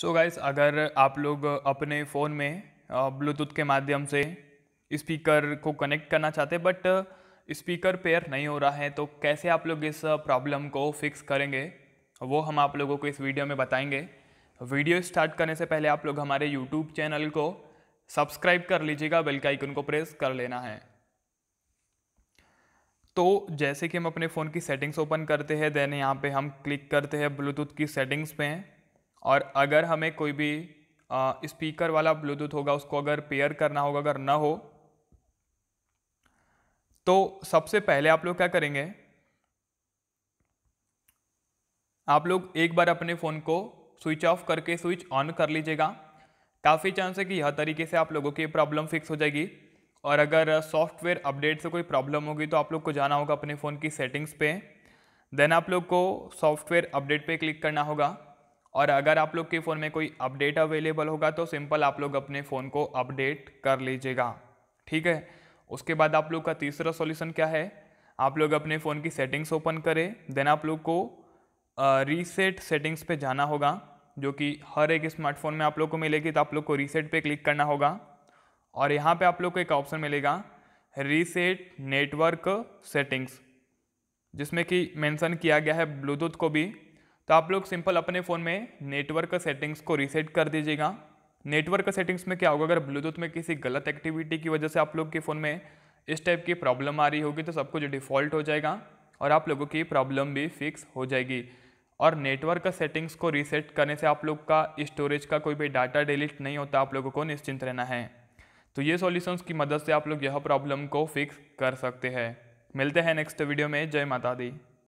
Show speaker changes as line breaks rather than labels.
सो so guys अगर आप लोग अपने फ़ोन में ब्लूटूथ के माध्यम से स्पीकर को कनेक्ट करना चाहते बट स्पीकर पेयर नहीं हो रहा है तो कैसे आप लोग इस प्रॉब्लम को फिक्स करेंगे वो हम आप लोगों को इस वीडियो में बताएंगे वीडियो स्टार्ट करने से पहले आप लोग हमारे यूट्यूब चैनल को सब्सक्राइब कर लीजिएगा बेल का आइकन को प्रेस कर लेना है तो जैसे कि हम अपने फ़ोन की सेटिंग्स ओपन करते हैं देन यहाँ पे हम क्लिक करते हैं ब्लूटूथ की सेटिंग्स पे और अगर हमें कोई भी स्पीकर वाला ब्लूटूथ होगा उसको अगर पेयर करना होगा अगर ना हो तो सबसे पहले आप लोग क्या करेंगे आप लोग एक बार अपने फ़ोन को स्विच ऑफ करके स्विच ऑन कर लीजिएगा काफ़ी चांस है कि यह तरीके से आप लोगों की प्रॉब्लम फिक्स हो जाएगी और अगर सॉफ्टवेयर अपडेट से कोई प्रॉब्लम होगी तो आप लोग को जाना होगा अपने फ़ोन की सेटिंग्स पे देन आप लोग को सॉफ्टवेयर अपडेट पे क्लिक करना होगा और अगर आप लोग के फ़ोन में कोई अपडेट अवेलेबल होगा तो सिंपल आप लोग अपने फ़ोन को अपडेट कर लीजिएगा ठीक है उसके बाद आप लोग का तीसरा सॉल्यूशन क्या है आप लोग अपने फ़ोन की सेटिंग्स ओपन करें देन आप लोग को रीसेट सेटिंग्स पे जाना होगा जो कि हर एक स्मार्टफोन में आप लोग को मिलेगी तो आप लोग को रीसेट पे क्लिक करना होगा और यहाँ पे आप लोग को एक ऑप्शन मिलेगा रीसेट नेटवर्क सेटिंग्स जिसमें कि मेंशन किया गया है ब्लूटूथ को भी तो आप लोग सिंपल अपने फ़ोन में नेटवर्क सेटिंग्स को रीसेट कर दीजिएगा नेटवर्क सेटिंग्स में क्या होगा अगर ब्लूटूथ में किसी गलत एक्टिविटी की वजह से आप लोग के फ़ोन में इस टाइप की प्रॉब्लम आ रही होगी तो सब कुछ डिफ़ॉल्ट हो जाएगा और आप लोगों की प्रॉब्लम भी फिक्स हो जाएगी और नेटवर्क सेटिंग्स को रीसेट करने से आप लोग का स्टोरेज का कोई भी डाटा डिलीट नहीं होता आप लोगों को निश्चिंत रहना है तो ये सॉल्यूशंस की मदद से आप लोग यह प्रॉब्लम को फिक्स कर सकते हैं मिलते हैं नेक्स्ट वीडियो में जय माता दी